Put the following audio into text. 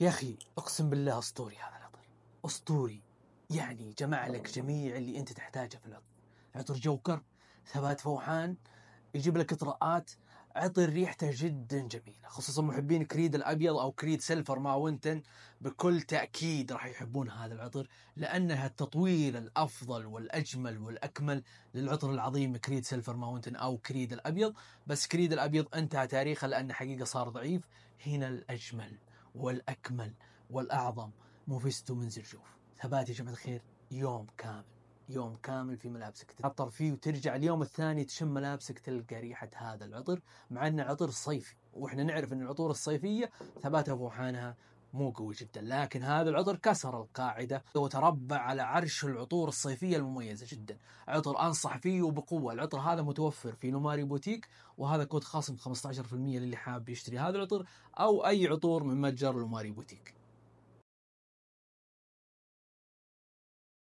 يا اخي اقسم بالله اسطوري هذا العطر اسطوري يعني جمع لك جميع اللي انت تحتاجه في العطر عطر جوكر ثبات فوحان يجيب لك اطراءات عطر ريحته جدا جميله خصوصا محبين كريد الابيض او كريد سيلفر ماونتن بكل تاكيد راح يحبون هذا العطر لانها التطوير الافضل والاجمل والاكمل للعطر العظيم كريد سيلفر ماونتن او كريد الابيض بس كريد الابيض انتهى تاريخه لان حقيقه صار ضعيف هنا الاجمل والأكمل والأعظم موفيستو من زرجوف ثبات يا جماعة الخير يوم كامل يوم كامل في ملابسك تعطر فيه وترجع اليوم الثاني تشم ملابسك تلقى ريحة هذا العطر مع أنه عطر صيفي وإحنا نعرف أن العطور الصيفية ثباتها بوحانها مو قوي جدا لكن هذا العطر كسر القاعدة وتربع على عرش العطور الصيفية المميزة جدا عطر أنصح فيه وبقوة العطر هذا متوفر في نوماري بوتيك وهذا كود خاصم 15% للي حاب يشتري هذا العطر أو أي عطور من متجر نوماري بوتيك